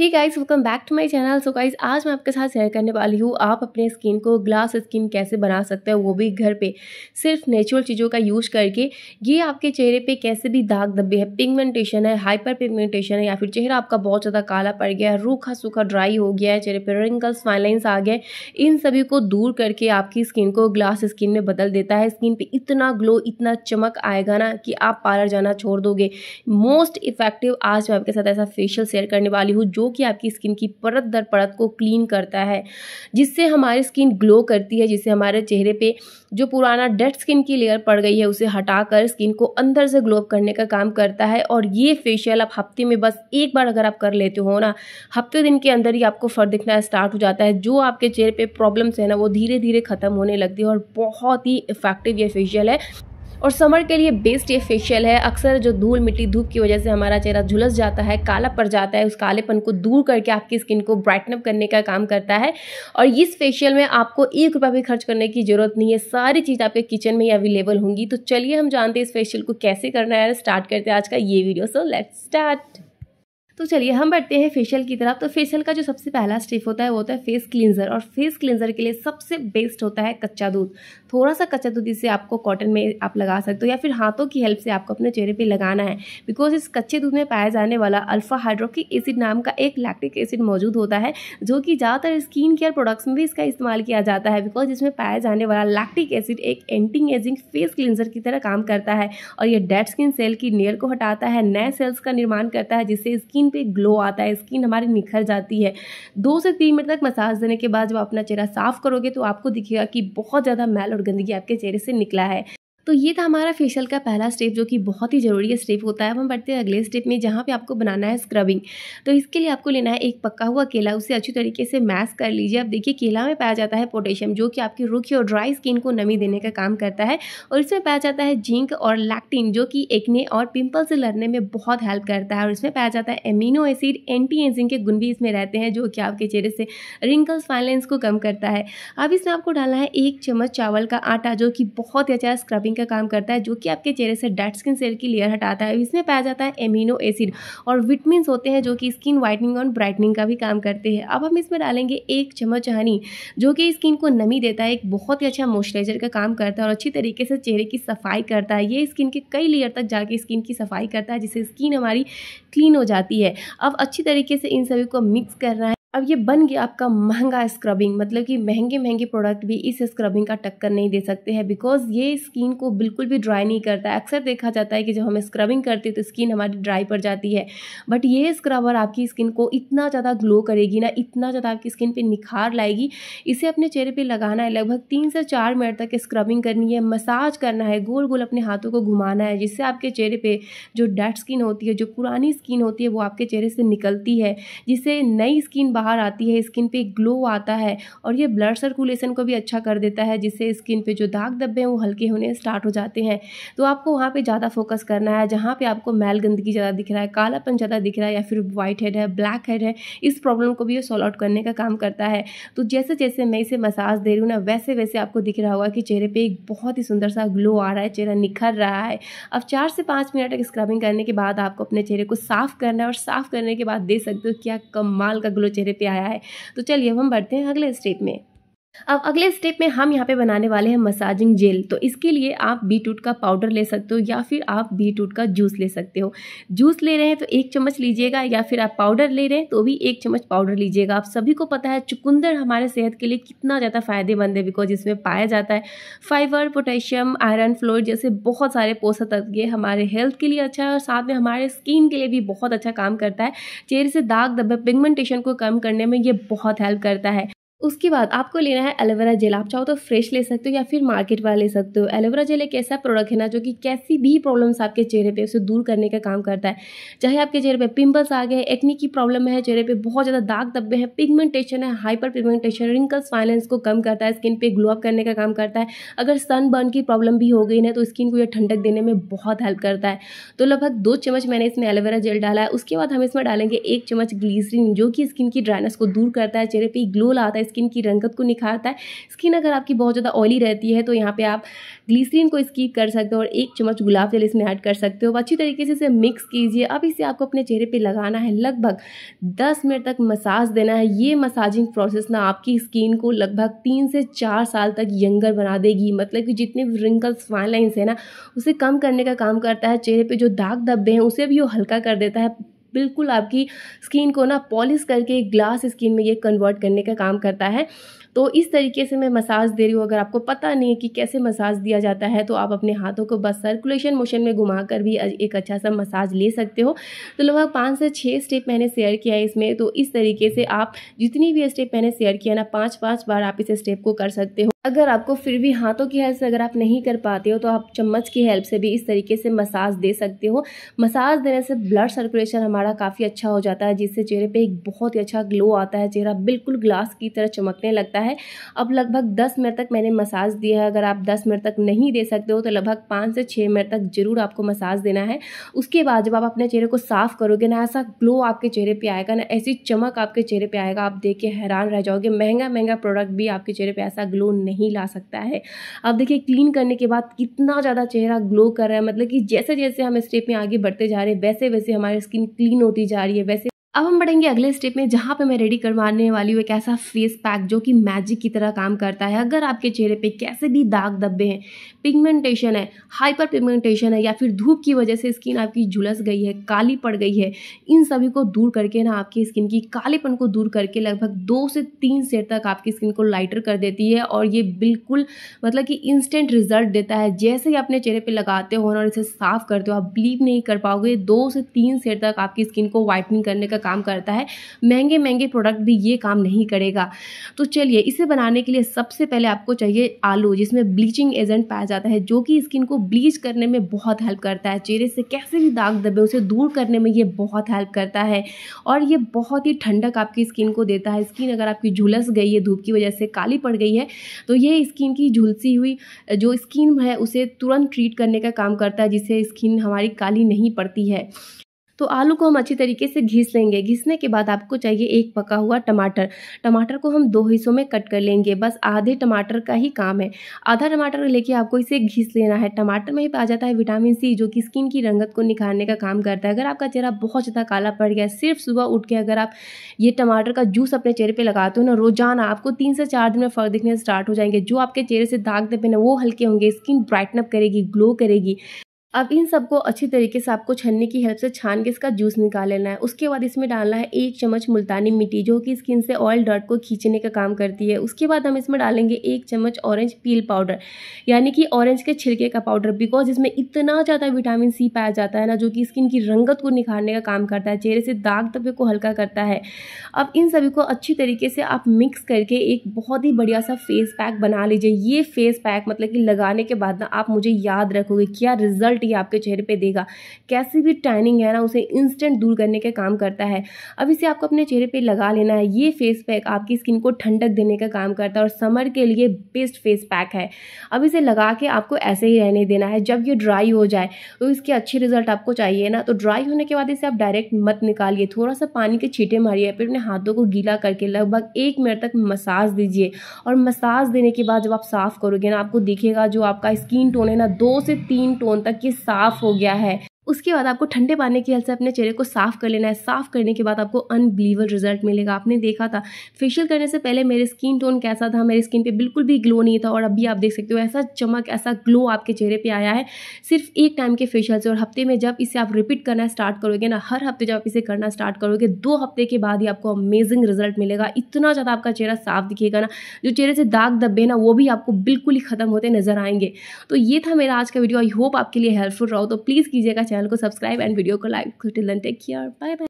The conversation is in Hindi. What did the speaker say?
he guys welcome back to my channel so guys आज मैं आपके साथ शेयर करने वाली हूँ आप अपने स्किन को ग्लास स्किन कैसे बना सकते हैं वो भी घर पे सिर्फ नेचुरल चीज़ों का यूज करके ये आपके चेहरे पे कैसे भी दाग धब्बे है पिगमेंटेशन है हाइपर पिगमेंटेशन है या फिर चेहरा आपका बहुत ज़्यादा काला पड़ गया है रूखा सूखा ड्राई हो गया है चेहरे पर रिंकल्स फाइनलाइंस आ गए इन सभी को दूर करके आपकी स्किन को ग्लास स्किन में बदल देता है स्किन पर इतना ग्लो इतना चमक आएगा ना कि आप पार्लर जाना छोड़ दोगे मोस्ट इफेक्टिव आज मैं आपके साथ ऐसा फेशियल शेयर करने वाली हूँ जो कि आपकी स्किन की परत दर परत को क्लीन करता है जिससे हमारी स्किन ग्लो करती है जिससे हमारे चेहरे पे जो पुराना डेड स्किन की लेयर पड़ गई है उसे हटाकर स्किन को अंदर से ग्लो करने का काम करता है और ये फेशियल आप हफ्ते में बस एक बार अगर आप कर लेते हो ना हफ्ते दिन के अंदर ही आपको फर्क दिखना स्टार्ट हो जाता है जो आपके चेहरे पर प्रॉब्लम्स है ना वो धीरे धीरे ख़त्म होने लगती है और बहुत ही इफेक्टिव ये फेशियल है और समर के लिए बेस्ट ये फेशियल है अक्सर जो धूल मिट्टी धूप की वजह से हमारा चेहरा झुलस जाता है काला पड़ जाता है उस कालेपन को दूर करके आपकी स्किन को ब्राइटनअप करने का काम करता है और इस फेशियल में आपको एक रुपया भी खर्च करने की ज़रूरत नहीं है सारी चीज़ आपके किचन में ही अवेलेबल होंगी तो चलिए हम जानते हैं इस फेशियल को कैसे करना है स्टार्ट करते हैं आज का ये वीडियो सो लेट्स स्टार्ट तो चलिए हम बढ़ते हैं फेशियल की तरफ तो फेशियल का जो सबसे पहला स्टेप होता है वो होता है फेस क्लिनजर और फेस क्लिनजर के लिए सबसे बेस्ट होता है कच्चा दूध थोड़ा सा कच्चा दूध इसे आपको कॉटन में आप लगा सकते हो या फिर हाथों की हेल्प से आपको अपने चेहरे पर लगाना है बिकॉज इस कच्चे दूध में पाया जाने वाला अल्फा हाइड्रोकिक एसिड नाम का एक लैक्टिक एसिड मौजूद होता है जो कि ज़्यादातर स्किन केयर प्रोडक्ट्स में भी इसका इस्तेमाल किया जाता है बिकॉज इसमें पाया जाने वाला लैक्टिक एसिड एक एंटी एजिंग फेस क्लिनजर की तरह काम करता है और यह डेड स्किन सेल की नेयर को हटाता है नए सेल्स का निर्माण करता है जिससे स्किन स्किन पे ग्लो आता है स्किन हमारी निखर जाती है दो से तीन मिनट तक मसाज देने के बाद जब अपना चेहरा साफ करोगे तो आपको दिखेगा कि बहुत ज़्यादा मैल और गंदगी आपके चेहरे से निकला है तो ये था हमारा फेशियल का पहला स्टेप जो कि बहुत ही ज़रूरी स्टेप होता है अब हम बढ़ते हैं अगले स्टेप में जहाँ पे आपको बनाना है स्क्रबिंग तो इसके लिए आपको लेना है एक पक्का हुआ केला उसे अच्छी तरीके से मैस कर लीजिए अब देखिए केला में पाया जाता है पोटेशियम जो कि आपकी रुखी और ड्राई स्किन को नमी देने का काम करता है और इसमें पाया जाता है जिंक और लैक्टिन जो कि एक्ने और पिम्पल से लड़ने में बहुत हेल्प करता है और इसमें पाया जाता है एमिनो एसिड एंटी एजिंग के गुण भी इसमें रहते हैं जो कि आपके चेहरे से रिंकल्स फाइलेंस को कम करता है अब इसमें आपको डालना है एक चम्मच चावल का आटा जो कि बहुत ही अच्छा स्क्रबिंग का काम करता है जो कि आपके चेहरे से डेड स्किन सेल की लेयर हटाता है इसमें पाया जाता है एमिनो एसिड और विटमिन होते हैं जो कि स्किन व्हाइटनिंग और ब्राइटनिंग का भी काम करते हैं अब हम इसमें डालेंगे एक चम्मच हनी जो कि स्किन को नमी देता है एक बहुत ही अच्छा मॉइस्चराइजर का काम करता है और अच्छी तरीके से चेहरे की सफाई करता है ये स्किन के कई लेयर तक जाके स्किन की सफाई करता है जिससे स्किन हमारी क्लीन हो जाती है अब अच्छी तरीके से इन सभी को मिक्स करना है अब ये बन गया आपका महंगा स्क्रबिंग मतलब कि महंगे महंगे प्रोडक्ट भी इस स्क्रबिंग का टक्कर नहीं दे सकते हैं बिकॉज ये स्किन को बिल्कुल भी ड्राई नहीं करता अक्सर देखा जाता है कि जब हम स्क्रबिंग करते हैं तो स्किन हमारी ड्राई पड़ जाती है बट ये स्क्रबर आपकी स्किन को इतना ज़्यादा ग्लो करेगी ना इतना ज़्यादा आपकी स्किन पर निखार लाएगी इसे अपने चेहरे पर लगाना है लगभग तीन से चार मिनट तक स्क्रबिंग करनी है मसाज करना है गोल गोल अपने हाथों को घुमाना है जिससे आपके चेहरे पर जो डेड स्किन होती है जो पुरानी स्किन होती है वो आपके चेहरे से निकलती है जिससे नई स्किन बाहर आती है स्किन पे ग्लो आता है और ये ब्लड सर्कुलेशन को भी अच्छा कर देता है जिससे स्किन पे जो दाग धब्बे हैं वो हल्के होने स्टार्ट हो जाते हैं तो आपको वहाँ पे ज़्यादा फोकस करना है जहाँ पे आपको मैल गंदगी ज़्यादा दिख रहा है कालापन ज़्यादा दिख रहा है या फिर वाइट हेड है ब्लैक हेड है इस प्रॉब्लम को भी ये सॉल्व आउट करने का काम करता है तो जैसे जैसे मैं इसे मसाज दे रही हूँ ना वैसे वैसे आपको दिख रहा होगा कि चेहरे पर एक बहुत ही सुंदर सा ग्लो आ रहा है चेहरा निखर रहा है अब चार से पाँच मिनट तक स्क्रबिंग करने के बाद आपको अपने चेहरे को साफ़ करना है और साफ़ करने के बाद दे सकते हो क्या कमाल का ग्लो चेहरे मेरे पे आया है तो चलिए अब हम बढ़ते हैं अगले स्टेप में अब अगले स्टेप में हम यहाँ पे बनाने वाले हैं मसाजिंग जेल तो इसके लिए आप बीटरूट का पाउडर ले सकते हो या फिर आप बीटरूट का जूस ले सकते हो जूस ले रहे हैं तो एक चम्मच लीजिएगा या फिर आप पाउडर ले रहे हैं तो भी एक चम्मच पाउडर लीजिएगा आप सभी को पता है चुकंदर हमारे सेहत के लिए कितना ज़्यादा फायदेमंद है बिकॉज इसमें पाया जाता है फाइबर पोटेशियम आयरन फ्लोर जैसे बहुत सारे पोषक तत्व ये हमारे हेल्थ के लिए अच्छा है और साथ में हमारे स्किन के लिए भी बहुत अच्छा काम करता है चेहरे से दाग दबे पिगमेंटेशन को कम करने में ये बहुत हेल्प करता है उसके बाद आपको लेना है एलोवेरा जेल आप चाहो तो फ्रेश ले सकते हो या फिर मार्केट वाला ले सकते हो एलोवेरा जेल एक ऐसा प्रोडक्ट है ना जो कि कैसी भी प्रॉब्लम्स आपके चेहरे पे उसे दूर करने का काम करता है चाहे आपके चेहरे पे पिंपल्स आ गए एक्नी की प्रॉब्लम है चेहरे पे बहुत ज़्यादा दाग धब्बे हैं पिगमेंटेशन है हाइपर पिगमेंटेशन रिंकल्स फाइनेंस को कम करता है स्किन पर ग्लो अप करने का काम करता है अगर सन बर्न की प्रॉब्लम भी हो गई ना तो स्किन को यह ठंडक देने में बहुत हेल्प करता है तो लगभग दो चम्मच मैंने इसमें एलोवेरा जेल डाला है उसके बाद हम इसमें डालेंगे एक चम्मच ग्लीसरीन जो कि स्किन की ड्राइनेस को दूर करता है चेहरे पर ग्लो लाता है स्किन की रंगत को निखारता है स्किन अगर आपकी बहुत ज़्यादा ऑयली रहती है तो यहाँ पे आप ग्लीसरीन को स्कीप कर सकते हो और एक चम्मच गुलाब जल इसमें ऐड कर सकते हो अच्छी तरीके से इसे मिक्स कीजिए अब इसे आपको अपने चेहरे पर लगाना है लगभग दस मिनट तक मसाज देना है ये मसाजिंग प्रोसेस ना आपकी स्किन को लगभग तीन से चार साल तक यंगर बना देगी मतलब कि जितने रिंकल्स फाइन लाइन्स है ना उसे कम करने का काम करता है चेहरे पर जो दाग धब्बे हैं उसे भी वो हल्का कर देता है बिल्कुल आपकी स्किन को ना पॉलिश करके ग्लास स्किन में ये कन्वर्ट करने का काम करता है तो इस तरीके से मैं मसाज दे रही हूँ अगर आपको पता नहीं है कि कैसे मसाज दिया जाता है तो आप अपने हाथों को बस सर्कुलेशन मोशन में घुमा कर भी एक अच्छा सा मसाज ले सकते हो तो लगभग पाँच से छः स्टेप मैंने शेयर किया है इसमें तो इस तरीके से आप जितनी भी स्टेप मैंने शेयर किया ना पाँच पाँच बार आप इस स्टेप को कर सकते हो अगर आपको फिर भी हाथों की हेल्प से अगर आप नहीं कर पाते हो तो आप चम्मच की हेल्प से भी इस तरीके से मसाज दे सकते हो मसाज देने से ब्लड सर्कुलेशन हमारा काफ़ी अच्छा हो जाता है जिससे चेहरे पे एक बहुत ही अच्छा ग्लो आता है चेहरा बिल्कुल ग्लास की तरह चमकने लगता है है अब लगभग दस मिनट तक मैंने मसाज दिया है अगर आप दस मिनट तक नहीं दे सकते हो तो लगभग पाँच से छः मिनट तक ज़रूर आपको मसाज देना है उसके बाद जब आप अपने चेहरे को साफ़ करोगे ना ऐसा ग्लो आपके चेहरे पर आएगा ना ऐसी चमक आपके चेहरे पर आएगा आप देख के हैरान रह जाओगे महंगा महंगा प्रोडक्ट भी आपके चेहरे पर ऐसा ग्लो नहीं ला सकता है अब देखिए क्लीन करने के बाद कितना ज़्यादा चेहरा ग्लो कर रहा है मतलब कि जैसे जैसे हम स्टेप में आगे बढ़ते जा रहे हैं वैसे वैसे हमारी स्किन क्लीन होती जा रही है वैसे अब हम बढ़ेंगे अगले स्टेप में जहाँ पे मैं रेडी करवाने वाली हूँ एक ऐसा फेस पैक जो कि मैजिक की तरह काम करता है अगर आपके चेहरे पे कैसे भी दाग धब्बे हैं पिगमेंटेशन है हाइपर पिगमेंटेशन है या फिर धूप की वजह से स्किन आपकी झुलस गई है काली पड़ गई है इन सभी को दूर करके ना आपकी स्किन की कालेपन को दूर करके लगभग दो से तीन सेट तक आपकी स्किन को लाइटर कर देती है और ये बिल्कुल मतलब कि इंस्टेंट रिजल्ट देता है जैसे ही अपने चेहरे पर लगाते हो और इसे साफ करते हो आप बिलीव नहीं कर पाओगे दो से तीन सेट तक आपकी स्किन को वाइटनिंग करने का काम करता है महंगे महंगे प्रोडक्ट भी ये काम नहीं करेगा तो चलिए इसे बनाने के लिए सबसे पहले आपको चाहिए आलू जिसमें ब्लीचिंग एजेंट पाया जाता है जो कि स्किन को ब्लीच करने में बहुत हेल्प करता है चेहरे से कैसे भी दाग दबे उसे दूर करने में ये बहुत हेल्प करता है और ये बहुत ही ठंडक आपकी स्किन को देता है स्किन अगर आपकी झुलस गई है धूप की वजह से काली पड़ गई है तो ये स्किन की झुलसी हुई जो स्किन है उसे तुरंत ट्रीट करने का काम करता है जिससे स्किन हमारी काली नहीं पड़ती है तो आलू को हम अच्छी तरीके से घिस लेंगे घिसने के बाद आपको चाहिए एक पका हुआ टमाटर टमाटर को हम दो हिस्सों में कट कर लेंगे बस आधे टमाटर का ही काम है आधा टमाटर लेके आपको इसे घिस लेना है टमाटर में ही आ जाता है विटामिन सी जो कि स्किन की रंगत को निखारने का काम करता है अगर आपका चेहरा बहुत ज़्यादा काला पड़ गया सिर्फ सुबह उठ के अगर आप ये टमाटर का जूस अपने चेहरे पर लगाते हो ना रोजाना आपको तीन से चार दिन में फ़र्क दिखने स्टार्ट हो जाएंगे जो आपके चेहरे से दाग दबे ना वो हल्के होंगे स्किन ब्राइटनअप करेगी ग्लो करेगी अब इन सबको अच्छी तरीके से आपको छन्नी की हेल्प से छान के इसका जूस निकाल लेना है उसके बाद इसमें डालना है एक चम्मच मुल्तानी मिट्टी जो कि स्किन से ऑयल डॉट को खींचने का काम करती है उसके बाद हम इसमें डालेंगे एक चम्मच ऑरेंज पील पाउडर यानी कि ऑरेंज के छिलके का पाउडर बिकॉज इसमें इतना ज़्यादा विटामिन सी पाया जाता है ना जो कि स्किन की रंगत को निखारने का काम करता है चेहरे से दाग दबे को हल्का करता है अब इन सभी को अच्छी तरीके से आप मिक्स करके एक बहुत ही बढ़िया सा फेस पैक बना लीजिए ये फेस पैक मतलब कि लगाने के बाद ना आप मुझे याद रखोगे क्या रिजल्ट रिजल्ट ये आपके चेहरे पे देगा कैसी भी टैनिंग है ना उसे इंस्टेंट दूर करने का काम करता है अब इसे आपको अपने चेहरे पे लगा लेना है ये फेस पैक आपकी स्किन को ठंडक देने का काम करता है और समर के लिए बेस्ट फेस पैक है अब इसे लगा के आपको ऐसे ही रहने देना है जब ये ड्राई हो जाए तो इसके अच्छे रिजल्ट आपको चाहिए ना तो ड्राई होने के बाद इसे आप डायरेक्ट मत निकालिए थोड़ा सा पानी के छीटे मारिए फिर अपने हाथों को गीला करके लगभग एक मिनट तक मसाज दीजिए और मसाज देने के बाद जब आप साफ़ करोगे ना आपको दिखेगा जो आपका स्किन टोन है ना दो से तीन टोन तक ये साफ हो गया है उसके बाद आपको ठंडे पानी की हेल्प से अपने चेहरे को साफ़ कर लेना है साफ़ करने के बाद आपको अनबिलीवल रिजल्ट मिलेगा आपने देखा था फेशियल करने से पहले मेरे स्किन टोन कैसा था मेरे स्किन पे बिल्कुल भी ग्लो नहीं था और अभी आप देख सकते हो ऐसा चमक ऐसा ग्लो आपके चेहरे पर आया है सिर्फ एक टाइम के फेशियल से और हफ्ते में जब इसे आप रिपीट करना स्टार्ट करोगे ना हर हफ्ते जब आप इसे करना स्टार्ट करोगे दो हफ्ते के बाद ही आपको अमेजिंग रिजल्ट मिलेगा इतना ज़्यादा आपका चेहरा साफ दिखेगा ना जो चेहरे से दाग धब्बे ना वो भी आपको बिल्कुल ही खत्म होते नजर आएंगे तो ये था मेरा आज का वीडियो आई होप आपके लिए हेल्पफुल रहा हो तो प्लीज़ कीजिएगा चैनल चैनल को सब्सक्राइब एंड वीडियो को like till take care bye bye